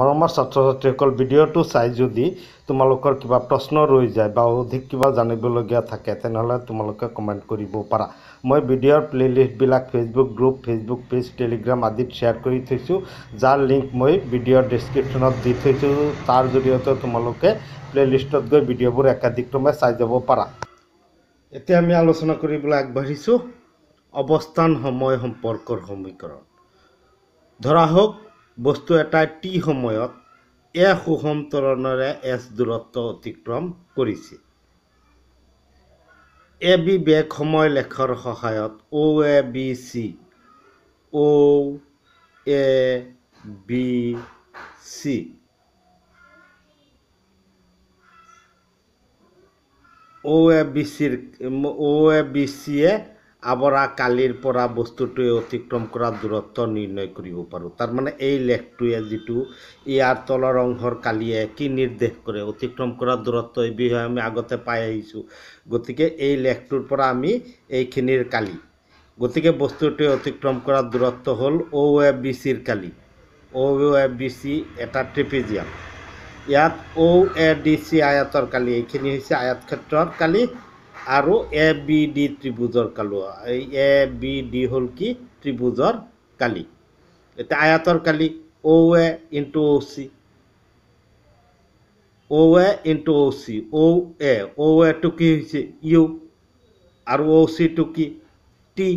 মৰমৰ ছাত্ৰ ছাত্ৰীসকল ভিডিঅ'টো চাই যদি তোমালোকৰ কিবা প্ৰশ্ন ৰৈ যায় বা অধিক কিবা জানিবলগীয়া থাকে তেনেহ'লে তোমালোকে কমেণ্ট কৰিব পাৰা মই ভিডিঅ'ৰ প্লে'লিষ্টবিলাক Facebook group Facebook page Telegram আদিত শ্বেয়াৰ কৰি থৈছোঁ যাৰ লিংক মই ভিডিঅ'ৰ ডেছক্ৰিপশ্যনত দি থৈছোঁ তাৰ জৰিয়তে তোমালোকে প্লে'লিষ্টত গৈ ভিডিঅ'বোৰ একাধিক্ৰমে চাই যাব পাৰা এতিয়া আমি আলোচনা কৰিবলৈ আগবাঢ়িছোঁ অৱস্থান সময় সম্পৰ্কৰ সমীকৰণ ধৰা হওক বস্তু এটাৰ টি সময়ত এ সুষম তৰণেৰে এছ দূৰত্ব অতিক্ৰম কৰিছে এ বি বেগ সময় লেখৰ সহায়ত O' A B C O' A B C O' A B চিৰ অ' এ বি চিয়ে আৱৰা কালিৰ পৰা বস্তুটোৱে অতিক্ৰম কৰা দূৰত্ব নিৰ্ণয় কৰিব পাৰোঁ তাৰমানে এই লেখটোৱে যিটো ইয়াৰ তলৰ অংশৰ কালিয়ে কি নিৰ্দেশ কৰে অতিক্ৰম কৰা দূৰত্ব এই বিষয়ে আমি আগতে পাই আহিছোঁ গতিকে এই লেখটোৰ পৰা আমি এইখিনিৰ কালি গতিকে বস্তুটোৱে অতিক্ৰম কৰা দূৰত্ব হ'ল অ' এ বি চিৰ কালি অ' এফ বি চি এটা ট্ৰিপেজিয়াম ইয়াত অ' এ ডি চি আয়াতৰ কালি এইখিনি হৈছে আয়াত ক্ষেত্ৰৰ কালি আৰু এ বি ডি ত্ৰিভুজৰ কালো এই এ বি ডি হ'ল কি ত্ৰিভুজৰ কালি এতিয়া আয়াতৰ কালি O' A into O' C O' A into O' C O' A O' এটো কি হৈছে ইউ আৰু অ' চিটো কি টি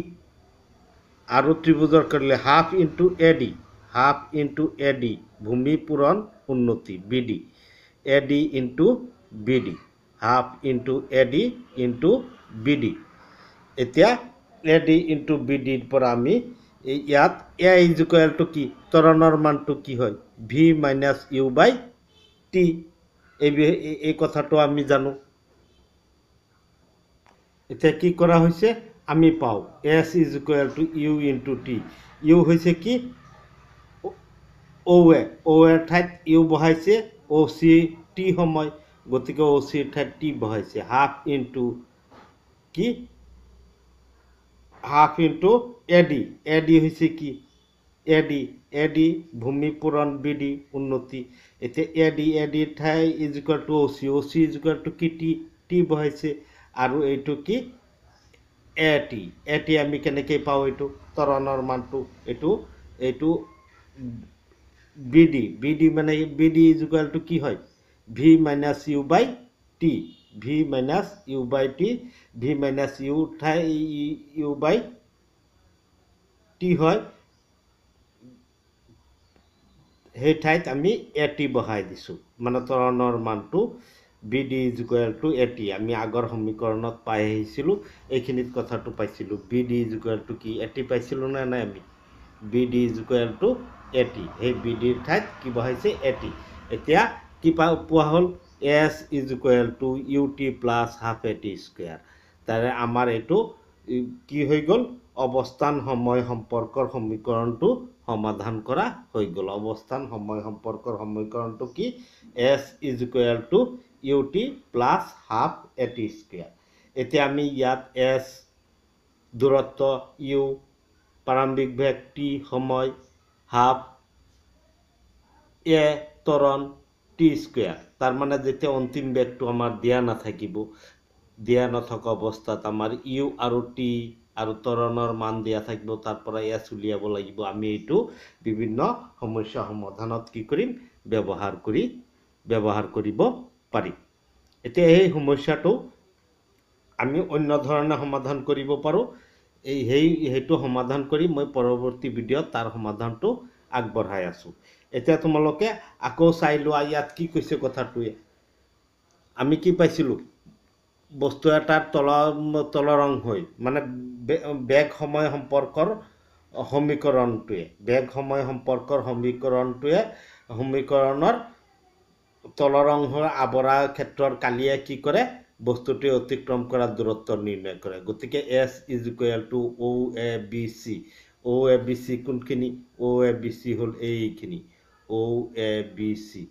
আৰু ত্ৰিভুজৰ কৰিলে half into A D half into A D ভূমি পূৰণ উন্নতি B D A D into B D half into A D into B D এতিয়া এ ডি ইনটু বি ডিৰ পৰা আমি ইয়াত এ ইঞ্জুকুৱেলটো কি তৰণৰ মানটো কি হয় v minus u by t এই এই কথাটো আমি জানো এতিয়া কি কৰা হৈছে আমি পাওঁ s is equal to u into t u হৈছে কি অ' এ অ' এৰ ঠাইত ইউ বহাইছে অ' চি টি সময় গতিকে ওসি থার্টি হয়েছে হাফ ইন্টু কি হাফ ইন্টু এডি এডি হয়েছে কি এডি এডি ভূমি পূরণ বিডি উন্নতি এতে এডি এডি ঠাই is equal to OC OC is equal to কি টি টি বহাইছে আৰু এইটো কি এ টি এ টি আমি কেনেকৈ পাওঁ এইটো তৰণৰ মানটো এইটো এইটো বিডি বিডি মানে বিডি ইজুকাল টু কি হয় v minus u by t v minus u by t v minus u ঠাই ইউ বাই টি হয় সেই ঠাইত আমি এ টি বহাই দিছোঁ মানে তৰণৰ মানটো B D is equal to A T আমি আগৰ সমীকৰণত পাই আহিছিলোঁ এইখিনিত কথাটো পাইছিলোঁ B D is equal to কি এ টি পাইছিলোঁ নে নাই আমি B D is equal to A T সেই বি ডিৰ ঠাইত কি বহাইছে এ টি এতিয়া কি পোৱা হ'ল s is equal to u t plus half a t square তাৰে আমাৰ এইটো কি হৈ গ'ল অৱস্থান সময় সম্পৰ্কৰ সমীকৰণটো সমাধান কৰা হৈ গ'ল অৱস্থান সময় সম্পৰ্কৰ সমীকৰণটো কি s is equal to u t plus half a t square এতিয়া আমি ইয়াত এছ দূৰত্ব ইউ প্ৰাৰম্ভিক ভেগ টি সময় হাফ এ তৰণ টি স্কোয়ার তার মানে যেতে অন্তিম বেগটো আমাৰ দিয়া নাথাকিব দিয়া নথকা অৱস্থাত আমাৰ ইউ আৰু টি আৰু তৰণৰ মান দিয়া থাকিব তাৰপৰা এছ উলিয়াব লাগিব আমি এইটো বিভিন্ন সমস্যা সমাধানত কি কৰিম ব্যৱহাৰ কৰি ব্যৱহাৰ কৰিব পাৰিম এতিয়া সেই সমস্যাটো আমি অন্য ধৰণে সমাধান কৰিব পাৰোঁ এই সেই সেইটো সমাধান কৰি মই পৰৱৰ্তী ভিডিঅ'ত তাৰ সমাধানটো আগবঢ়াই আছোঁ এতিয়া তোমালোকে আকৌ চাই লোৱা ইয়াত কি কৈছে কথাটোৱে আমি কি পাইছিলোঁ বস্তু এটাৰ তল তলৰ হৈ মানে বেগ সময় সম্পৰ্কৰ সমীকৰণটোৱে বেগ সময় সম্পৰ্কৰ সমীকৰণটোৱে সমীকৰণৰ তলৰ হৈ আৱৰা ক্ষেত্ৰৰ কালিয়ে কি কৰে বস্তুটোৱে অতিক্ৰম কৰা দূৰত্ব নিৰ্ণয় কৰে গতিকে s is equal to O' A B C O A B C কোনখিনি ও এ বি চি হ'ল এইখিনি ঔ এ বি চি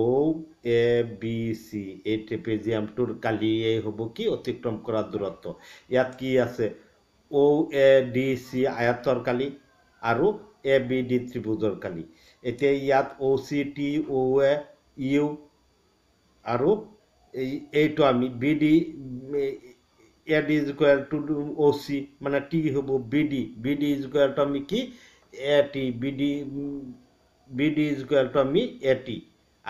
ঔ এ বি চি এই ট্ৰেপেজিয়ামটোৰ কালিয়েই হ'ব কি অতিক্ৰম কৰা দূৰত্ব ইয়াত কি আছে ঔ এ ডি চি আয়াতৰ কালি আৰু এ বি ডি ত্ৰিভুজৰ কালি এতিয়া ইয়াত অ' চি টি ঔ এ ইউ আৰু এই এইটো আমি বি ডি এড is equal to O C মানে টি হব BD BD is equal to আমি কি AT BD BD is equal to আমি এটি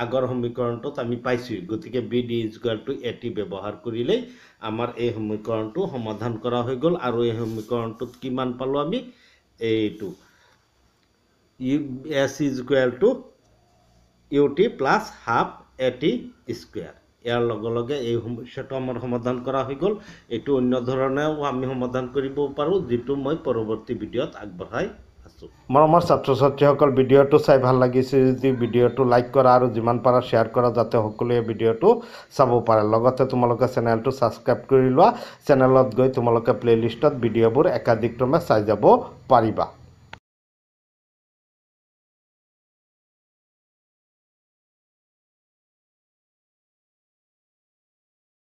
আগৰ সমীকৰণটোত আমি পাইছোঁ গতিকে B D is equal to A T ব্যৱহাৰ কৰিলেই আমাৰ এই সমীকৰণটো সমাধান কৰা হৈ গ'ল আৰু এই সমীকৰণটোত কিমান পালোঁ আমি এইটো u s is equal to u t plus half a t square ইয়াৰ লগে লগে এই সমস্যাটো আমাৰ সমাধান কৰা হৈ গ'ল এইটো অন্য ধৰণেও আমি সমাধান কৰিব পাৰোঁ যিটো মই পৰৱৰ্তী ভিডিঅ'ত আগবঢ়াই আছোঁ মই আমাৰ ছাত্ৰ ছাত্ৰীসকল ভিডিঅ'টো চাই ভাল লাগিছে যদি ভিডিঅ'টো লাইক কৰা আৰু যিমান পাৰা শ্বেয়াৰ কৰা যাতে সকলোৱে ভিডিঅ'টো চাব পাৰে লগতে তোমালোকে চেনেলটো ছাবস্ক্ৰাইব কৰি লোৱা চেনেলত গৈ তোমালোকে প্লে'লিষ্টত ভিডিঅ'বোৰ একাধিক্ৰমে চাই যাব পাৰিবা